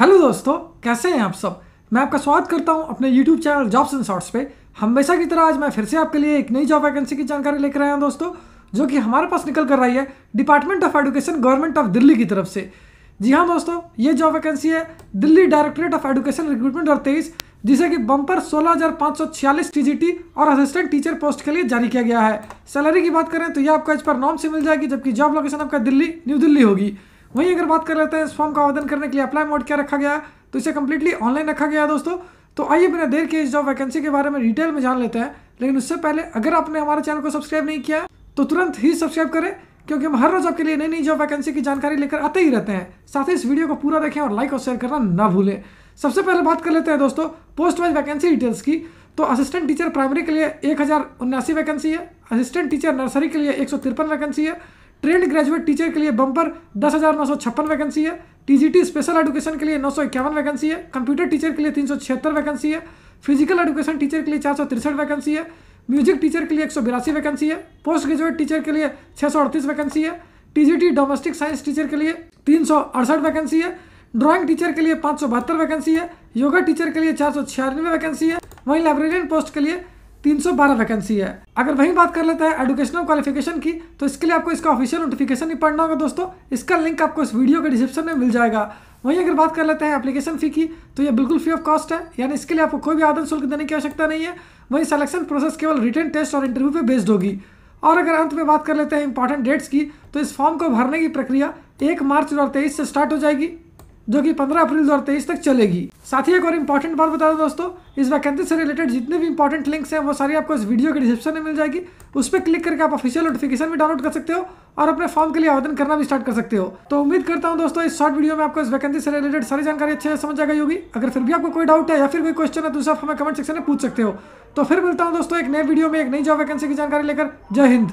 hello दोस्तों कैसे हैं आप सब मैं आपका स्वागत करता हूं अपने YouTube channel jobs and shorts पे हमेशा की तरह आज मैं फिर से आपके लिए एक नई जॉब वैकेंसी की जानकारी लेकर आया हूं दोस्तों जो कि हमारे पास निकल कर रही है department of education government of Delhi की तरफ से जी हाँ दोस्तों ये जॉब वैकेंसी है Delhi directorate of education recruitment और तेईस जिसे कि बम्पर सोलह हज़ार पाँच सौ छियालीस टीजीटी और असिस्टेंट टीचर पोस्ट के लिए जारी किया गया है सैलरी की बात करें तो यह आपको इस पर नॉम से मिल जाएगी जबकि जॉब लोकेशन आपका दिल्ली न्यू दिल्ली होगी वहीं अगर बात कर लेते हैं इस फॉर्म का आवेदन करने के लिए अप्लाई मोड क्या रखा गया है तो इसे कम्प्लीटली ऑनलाइन रखा गया है दोस्तों तो आइए बिना देर के इस जॉब वैकेंसी के बारे में डिटेल में जान लेते हैं लेकिन उससे पहले अगर आपने हमारे चैनल को सब्सक्राइब नहीं किया तो तुरंत ही सब्सक्राइब करें क्योंकि हम हर रोज आपके लिए नई नई जॉब वैकेंसी की जानकारी लेकर आते ही रहते हैं साथ ही इस वीडियो को पूरा देखें और लाइक और शेयर करना ना भूलें सबसे पहले बात कर लेते हैं दोस्तों पोस्ट वाइज वैकेंसी डिटेल्स की तो असिस्टेंट टीचर प्राइमरी के लिए एक वैकेंसी है असिस्टेंट टीचर नर्सरी के लिए एक वैकेंसी है ट्रेंड ग्रेजुएट टीचर के लिए बंपर दस हज़ार नौ सौ छप्पन वैकेंसी है टीजीटी स्पेशल एजुकेशन के लिए नौ सौ इक्यावन वैकेंसी है कंप्यूटर टीचर के लिए तीन सौ छिहत्तर वैकेंसी है फिजिकल एजुकेशन टीचर के लिए चार सौ तिरसठ वैकेंसी है म्यूजिक टीचर के लिए एक सौ बिरासी वैकेंसी है पोस्ट ग्रेजुएट टीचर के लिए छः सौ अड़तीस वैकेंसी है टीजीटी डोमेस्टिक साइंस टीचर के लिए तीन सौ अड़सठ वैकेंसी है ड्राइंग टीचर के लिए पाँच सौ बहत्तर वैकेंसी है योगा टीचर के लिए चार सौ छियानवे वैकेंसी है वहीं लाइब्रेरियन पोस्ट के लिए 312 वैकेंसी है अगर वही बात कर लेते हैं एडुकेशनल क्वालिफिकेशन की तो इसके लिए आपको इसका ऑफिशियल नोटिफिकेशन ही पढ़ना होगा दोस्तों इसका लिंक आपको इस वीडियो के डिस्क्रिप्शन में मिल जाएगा वहीं अगर बात कर लेते हैं एप्लीकेशन फ़ी की तो ये बिल्कुल फ्री ऑफ कॉस्ट है यानी इसके लिए आपको कोई भी आदन शुल्क देने की आवश्यकता नहीं है वहीं सिलेक्शन प्रोसेस केवल रिटर्न टेस्ट और इंटरव्यू पर बेस्ड होगी और अगर अंत में बात कर लेते हैं इंपॉर्टेंट डेट्स की तो इस फॉर्म को भरने की प्रक्रिया एक मार्च दो से स्टार्ट हो जाएगी जो कि 15 अप्रैल 2023 तक चलेगी साथ ही एक और इम्पोर्टेंट बात बता दो दोस्तों इस वैकेंसी से रिलेटेड जितने भी इंपॉर्टेंट लिंक्स हैं वो सारी आपको इस वीडियो के डिस्क्रिप्शन में मिल जाएगी उस पर क्लिक करके आप ऑफिशियल नोटिफिकेशन भी डाउनलोड कर सकते हो और अपने फॉर्म के लिए आवेदन करना भी स्टार्ट कर सकते हो तो उम्मीद करता हूँ दोस्तों इस शॉर्ट वीडियो में आपको इस वैकेंसी से रिलेटेड सारी जानकारी अच्छे से समझ आ गई होगी अगर फिर भी आपको कोई डाउट है या फिर कोई क्वेश्चन है तो आप हमें कमेंट सेक्शन में पूछ सकते हो तो फिर मिलता हूँ दोस्तों एक नए वीडियो में एक नई जॉब वैकेंसी की जानकारी लेकर जय हिंद